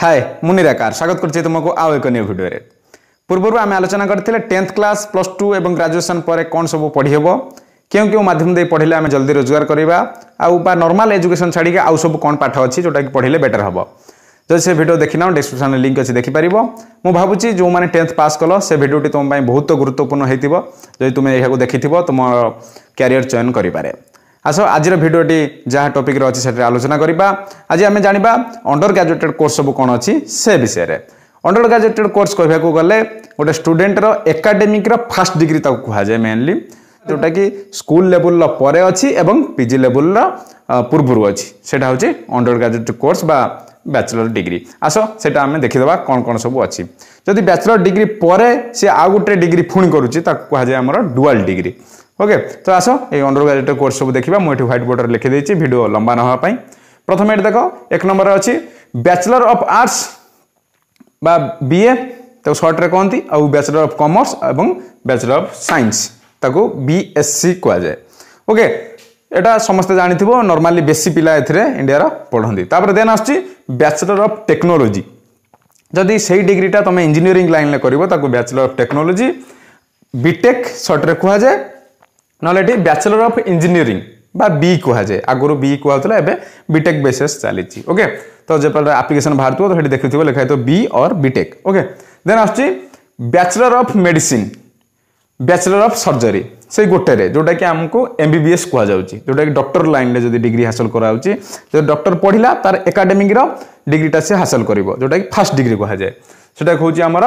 ହାଏ ମୁଁ ନିରାକାର ସ୍ୱାଗତ କରୁଛି ତୁମକୁ ଆଉ ଏକ ନ୍ୟୁ ଭିଡ଼ିଓରେ ପୂର୍ବରୁ ଆମେ ଆଲୋଚନା କରିଥିଲେ ଟେନ୍ଥ କ୍ଲାସ୍ ପ୍ଲସ୍ ଟୁ ଏବଂ ଗ୍ରାଜୁଏସନ୍ ପରେ କ'ଣ ସବୁ ପଢ଼ିହେବ କେଉଁ କେଉଁ ମାଧ୍ୟମ ଦେଇ ପଢ଼ିଲେ ଆମେ ଜଲ୍ଦି ରୋଜଗାର କରିବା ଆଉ ବା ନର୍ମାଲ୍ ଏଜୁକେସନ୍ ଛାଡ଼ିକି ଆଉ ସବୁ କ'ଣ ପାଠ ଅଛି ଯେଉଁଟାକି ପଢ଼ିଲେ ବେଟର୍ ହେବ ଯଦି ସେ ଭିଡ଼ିଓ ଦେଖିନାହୁଁ ଡେସ୍କ୍ରିପ୍ସନ୍ରେ ଲିଙ୍କ୍ ଅଛି ଦେଖିପାରିବ ମୁଁ ଭାବୁଛି ଯେଉଁମାନେ ଟେନ୍ଥ ପାସ୍ କଲ ସେ ଭିଡ଼ିଓଟି ତୁମ ପାଇଁ ବହୁତ ଗୁରୁତ୍ୱପୂର୍ଣ୍ଣ ହୋଇଥିବ ଯଦି ତୁମେ ଏହାକୁ ଦେଖିଥିବ ତୁମ କ୍ୟାରିୟର ଚୟନ କରିପାରେ ଆସ ଆଜିର ଭିଡ଼ିଓଟି ଯାହା ଟପିକ୍ରେ ଅଛି ସେଠାରେ ଆଲୋଚନା କରିବା ଆଜି ଆମେ ଜାଣିବା ଅଣ୍ଡର ଗ୍ରାଜୁଏଟେଡ୍ କୋର୍ସ ସବୁ କ'ଣ ଅଛି ସେ ବିଷୟରେ ଅଣ୍ଡର ଗ୍ରାଜୁଏଟେଡ୍ କୋର୍ସ କହିବାକୁ ଗଲେ ଗୋଟେ ଷ୍ଟୁଡେଣ୍ଟର ଏକାଡେମିକ୍ର ଫାଷ୍ଟ ଡିଗ୍ରୀ ତାକୁ କୁହାଯାଏ ମେନଲି ଯେଉଁଟାକି ସ୍କୁଲ ଲେବୁଲର ପରେ ଅଛି ଏବଂ ପିଜି ଲେବୁଲର ପୂର୍ବରୁ ଅଛି ସେଇଟା ହେଉଛି ଅଣ୍ଡର ଗ୍ରାଜୁଏଟେଡ୍ କୋର୍ସ ବା ବ୍ୟାଚଲର ଡିଗ୍ରୀ ଆସ ସେଇଟା ଆମେ ଦେଖିଦେବା କ'ଣ କ'ଣ ସବୁ ଅଛି ଯଦି ବ୍ୟାଚଲର ଡିଗ୍ରୀ ପରେ ସେ ଆଉ ଗୋଟେ ଡିଗ୍ରୀ ପୁଣି କରୁଛି ତାକୁ କୁହାଯାଏ ଆମର ଡୁଆଲ୍ ଡିଗ୍ରୀ ওকে তো আস এই অন্ডর গ্রাজুয়েটর কোর্স সব দেখা মু এটি হোয়াইট বোর্ডরে লিখে দিয়েছি ভিডিও লম্বা না হওয়া প্রথমে এটি দেখ এক নম্বর অছি ব্যাচেলর অফ আর্টস বা বিএ তাকে সর্টরে কহতি আউ ব্যাচেলর অফ কমর্স এবং ব্যাচেলর অফ সাইন্স তাকে বিএসসি কুযায়ে ওকে এটা সমস্তে জাঁথিব নর্মালি বেশি পিলা এতে ইন্ডিয়ার পড়তে তাপরে দেন আসছি ব্যাচেলর অফ টেকনোলোজি যদি সেই ডিগ্রিটা তুমি ইঞ্জিনিয়ারিং লাইনে করব তাকে ব্যাচেলর অফ টেকনোলোজি বিটেক সর্টরে কুযায়ে ନହେଲେ ଏଠି ବ୍ୟାଚଲର ଅଫ୍ ଇଞ୍ଜିନିୟରିଂ বা বি কুহযায়ে আগর বি কুহাউলা এবে বিটেক বেসিস চালিছি ওকে তো যেপরে আপ্লিকেসন বাহার তো সেটি দেখুথিব লেখা হয়ে B or BTech okay then আসছে bachelor of medicine bachelor of surgery সেই গোটেরে যেটা কি আমি এমবিবিএস কুহযাচ্ছে যেটা কি ডক্টর লাইনরে যদি ডিগ্রি হাসল করা হচ্ছে যদি ডক্টর পড়া তার একাডেমিকর ডিগ্রিটা সে হাসল করব যেটা কি ফার্স্ট ডিগ্রি কুহযায়ে সেটা হচ্ছে আমার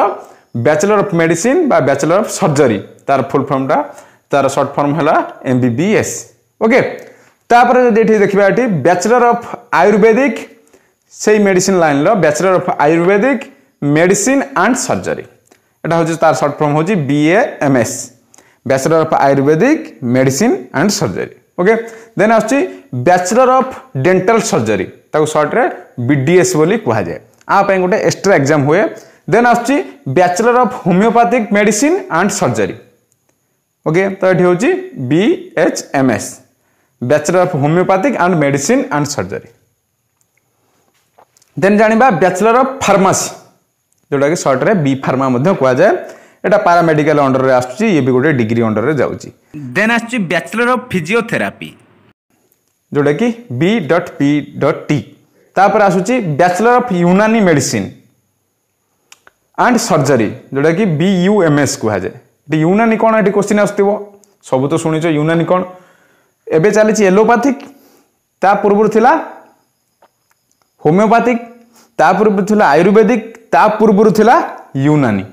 ব্যাচলর অফ মেডিসিন বা ব্যাচলর অফ সর্জরি তার ফুল ফর্মটা তার সর্ট ফর্ম হল এমবিবিএস ওকে তাপরে যদি এটি দেখবা এটি ব্যাচেলর অফ আয়ুর্বেদিক সেই মেডিসিন লাইনর bachelor of Ayurvedic medicine and surgery এটা হচ্ছে তার সর্ট ফর্ম হচ্ছে BAMS bachelor of Ayurvedic medicine and surgery okay then আসছে ব্যাচেলর অফ ডেন্টাল সর্জরি তাকে সর্টরে বিডিএস বলে কুহযায় আপাই গোটে এক্সট্রা এক্সাম হুয়ে দেন আসছে bachelor of homeopathic medicine and surgery okay तो ये हूँ B H M S bachelor of homeopathic and medicine and surgery then जाना ब्याचलर अफ फार्मासी जोटा कि सर्टे बी फार्मा कहुए यहाँ पारामेडिकाल अंडर में आसूँ भी गोटे डिग्री अंडर में जान आसचलर अफ फिजिओथेरापी जोटा कि B dot P dot T तापर bachelor of Unani medicine and surgery जोटा कि बी यू एम एस कहुए ଏଠି ୟୁନାନି କ'ଣ ଏଠି କୋଶ୍ଚିନ୍ ଆସୁଥିବ ସବୁ ତ ଶୁଣିଛ ୟୁନାନି କ'ଣ ଏବେ ଚାଲିଛି ଏଲୋପାଥିକ୍ ତା ପୂର୍ବରୁ ଥିଲା ହୋମିଓପାଥିକ୍ ତା ପୂର୍ବରୁ ଥିଲା ଆୟୁର୍ବେଦିକ ତା ପୂର୍ବରୁ ଥିଲା ୟୁନାନି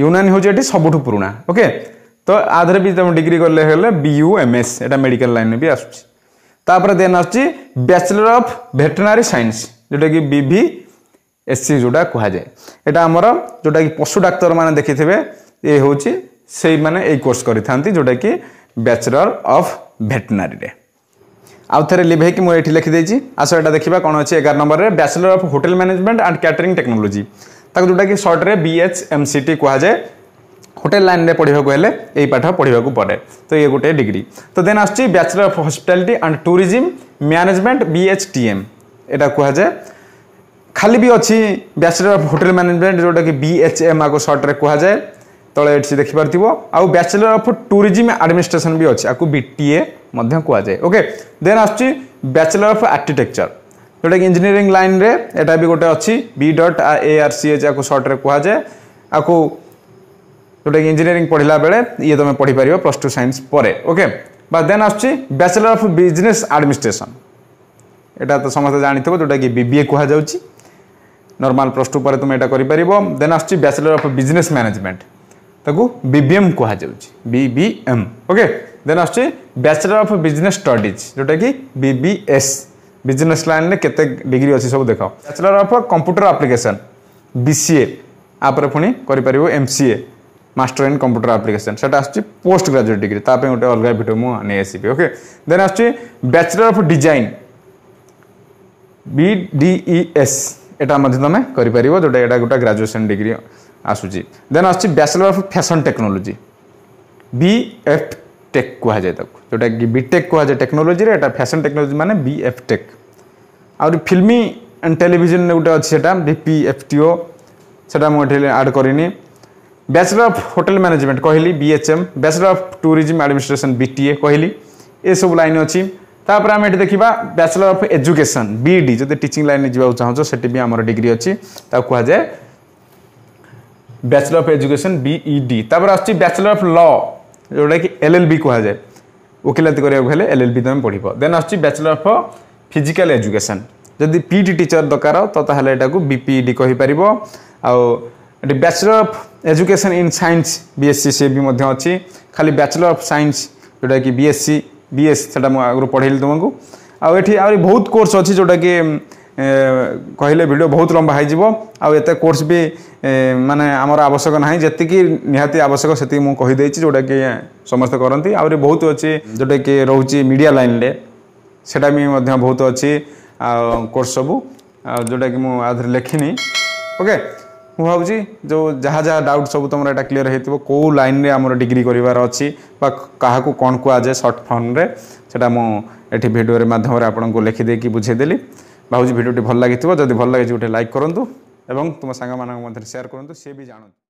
ୟୁନାନି ହେଉଛି ଏଠି ସବୁଠୁ ପୁରୁଣା ଓକେ ତ ଆ ଦେହରେ ବି ତୁମେ ଡିଗ୍ରୀ କଲେ ହେଲେ ବି ୟୁ ଏମ୍ ଏସ୍ ଏଇଟା ମେଡ଼ିକାଲ ଲାଇନ୍ରେ ବି ଆସୁଛି ତାପରେ ଦେନ୍ ଆସୁଛି ବ୍ୟାଚଲର୍ ଅଫ୍ ଭେଟେନାରୀ ସାଇନ୍ସ ଯେଉଁଟାକି ବି ଭି ଏସ୍ ସି ଯେଉଁଟା କୁହାଯାଏ ଏଇଟା ଆମର ଯେଉଁଟାକି ପଶୁ ଡାକ୍ତରମାନେ ଦେଖିଥିବେ ଏ ହେଉଛି ସେଇମାନେ ଏଇ କୋର୍ସ କରିଥାନ୍ତି ଯେଉଁଟାକି ବ୍ୟାଚଲର ଅଫ୍ ଭେଟନାରୀରେ ଆଉ ଥରେ ଲିଭେଇକି ମୁଁ ଏଠି ଲେଖିଦେଇଛି ଆସ ଏଇଟା ଦେଖିବା କ'ଣ ଅଛି ଏଗାର ନମ୍ବରରେ bachelor of hotel management and catering technology ତାକୁ ଯେଉଁଟାକି ସର୍ଟରେ B H M C T କୁହାଯାଏ হোটেল লাইনে পড়া হলে এই পাঠ পড়া পড়ে তো ইয়ে গোটে ডিগ্রি তো দেন আসছি bachelor of hospitality and tourism management BHTM এটা কুহযায় খালি বি অছি ব্যাচেলর অফ হোটেল ম্যানেজমেন্ট যেটা কি বিএচএম আগে সর্টরে কুহযায় ତଳେ ଏଠି ଦେଖିପାରୁଥିବ ଆଉ ବ୍ୟାଚଲର ଅଫ୍ ଟୁରିଜିମ୍ ଆଡମିନିଷ୍ଟ୍ରେସନ୍ ବି ଅଛି ଆକୁ ବି ଟି ଏ ମଧ୍ୟ କୁହାଯାଏ ଓକେ ଦେନ୍ ଆସୁଛି ବ୍ୟାଚଲର ଅଫ୍ ଆର୍କିଟେକ୍ଚର ଯେଉଁଟାକି ଇଞ୍ଜିନିୟରିଂ ଲାଇନ୍ରେ ଏଇଟା ବି ଗୋଟେ ଅଛି B dot A R C H ଆକୁ ସର୍ଟରେ କୁହାଯାଏ ଆକୁ ଯେଉଁଟାକି ଇଞ୍ଜିନିୟରିଂ ପଢ଼ିଲା ବେଳେ ଇଏ ତୁମେ ପଢ଼ିପାରିବ ପ୍ଲସ୍ ଟୁ ସାଇନ୍ସ ପରେ ଓକେ ବା ଦେନ୍ ଆସୁଛି ବ୍ୟାଚଲର ଅଫ୍ ବିଜନେସ୍ ଆଡମିନିଷ୍ଟ୍ରେସନ୍ এটা তো সমস্ত জাঁথিব যেটা কি বিবিএ কুহযাচ্ছি নর্মাল প্লস টু পরে তুমি এটা করে পাব দেন আসছি ব্যাচেলর অফ বিজনেস ম্যানেজমেন্ট ତାକୁ ବିବିଏମ୍ କୁହାଯାଉଛି ବିବିଏମ୍ ଓକେ ଦେନ୍ ଆସୁଛି ବ୍ୟାଚଲର୍ ଅଫ୍ ବିଜନେସ୍ ଷ୍ଟଡିଜ୍ ଯେଉଁଟାକି ବିବିଏସ୍ ବିଜନେସ୍ ଲାଇନ୍ରେ କେତେ ଡିଗ୍ରୀ ଅଛି ସବୁ ଦେଖ bachelor of computer application B BCA ଆପରେ ପୁଣି କରିପାରିବ M C A master in computer application ସେଇଟା ଆସୁଛି ପୋଷ୍ଟ ଗ୍ରାଜୁଏଟ୍ ଡିଗ୍ରୀ ତା ପାଇଁ ଗୋଟେ ଅଲଗା ଭିଡ଼ିଓ ମୁଁ ନେଇ ଆସିବି ଓକେ ଦେନ୍ ଆସୁଛି bachelor of design B D E S ଏଇଟା ମଧ୍ୟ ତୁମେ କରିପାରିବ ଯେଉଁଟା ଏଇଟା ଗୋଟେ ଗ୍ରାଜୁଏସନ୍ ଡିଗ୍ରୀ আসুচি দেন আসছে bachelor of fashion technology BF tech কুহযায় তাকে যেটা কি বিটেক কুহযায় টেকনোলোজি এটা ফ্যাশন টেকনোলোজি মানে বিএফ টেক আহরি ফিল্মি টেলিভিজন গোটে অছে সেটা বিপিএফটিও সেটা মু এটি আড করিনি ব্যাচেলর অফ হোটেল ম্যানেজমেন্ট কহিলি BHM bachelor of tourism administration BTA কহিলি এসব লাইন অছি তাপরে আমি এটি দেখিবা ব্যাচেলর অফ এজুকেশন বিইডি যদি টিচিং লাইনে যাওয়া চাহুছ সেটি বি আমার ডিগ্রি অছি তা কুহযায় bachelor of education BE D ତାପରେ ଆସୁଛି ବ୍ୟାଚଲର ଅଫ୍ ଲ ଯେଉଁଟାକି ଏଲ୍ ଏଲ୍ ବି କୁହାଯାଏ ଓକିଲାତି କରିବାକୁ ହେଲେ ଏଲ୍ ଏଲ୍ ବି ତୁମେ ପଢ଼ିବ ଦେନ୍ ଆସୁଛି ବ୍ୟାଚଲର ଅଫ୍ ଫିଜିକାଲ୍ ଏଜୁକେସନ୍ ଯଦି ପିଇଟି ଟିଚର ଦରକାର ତ ତାହେଲେ ଏଟାକୁ ବିପିଇଡି କହିପାରିବ ଆଉ ଏଠି bachelor of education in science BSc ସେ ବି ମଧ୍ୟ ଅଛି ଖାଲି ବ୍ୟାଚଲର ଅଫ୍ ସାଇନ୍ସ ଯେଉଁଟାକି ବିଏସ୍ସି ବିଏସ୍ ସେଟା ମୁଁ ଆଗରୁ ପଢ଼େଇଲି ତୁମକୁ ଆଉ ଏଠି ଆହୁରି ବହୁତ କୋର୍ସ ଅଛି ଯେଉଁଟାକି କହିଲେ ଭିଡ଼ିଓ ବହୁତ ଲମ୍ବା ହୋଇଯିବ ଆଉ ଏତେ କୋର୍ସ ବି ମାନେ ଆମର ଆବଶ୍ୟକ ନାହିଁ ଯେତିକି ନିହାତି ଆବଶ୍ୟକ ସେତିକି ମୁଁ କହିଦେଇଛି ଯେଉଁଟାକି ସମସ୍ତେ କରନ୍ତି ଆହୁରି ବହୁତ ଅଛି ଯେଉଁଟାକି ରହୁଛି ମିଡ଼ିଆ ଲାଇନ୍ରେ ସେଇଟା ବି ମଧ୍ୟ ବହୁତ ଅଛି ଆଉ କୋର୍ସ ସବୁ ଆଉ ଯେଉଁଟାକି ମୁଁ ଆଧିରେ ଲେଖିନି ଓକେ ମୁଁ ଭାବୁଛି ଯେଉଁ ଯାହା ଯାହା ଡାଉଟ୍ ସବୁ ତୁମର ଏଇଟା କ୍ଲିଅର୍ ହେଇଥିବ କେଉଁ ଲାଇନ୍ରେ ଆମର ଡିଗ୍ରୀ କରିବାର ଅଛି ବା କାହାକୁ କ'ଣ କୁହାଯାଏ ସର୍ଟ ଫର୍ମରେ ସେଇଟା ମୁଁ ଏଠି ଭିଡ଼ିଓରେ ମାଧ୍ୟମରେ ଆପଣଙ୍କୁ ଲେଖିଦେଇକି ବୁଝେଇଦେଲି ଭାବୁଛି ଭିଡ଼ିଓଟି ଭଲ ଲାଗିଥିବ ଯଦି ଭଲ ଲାଗିଛି ଗୋଟେ ଲାଇକ୍ କରନ୍ତୁ ଏବଂ ତୁମ ସାଙ୍ଗମାନଙ୍କ ମଧ୍ୟରେ ସେୟାର କରନ୍ତୁ ସିଏ ବି ଜାଣନ୍ତୁ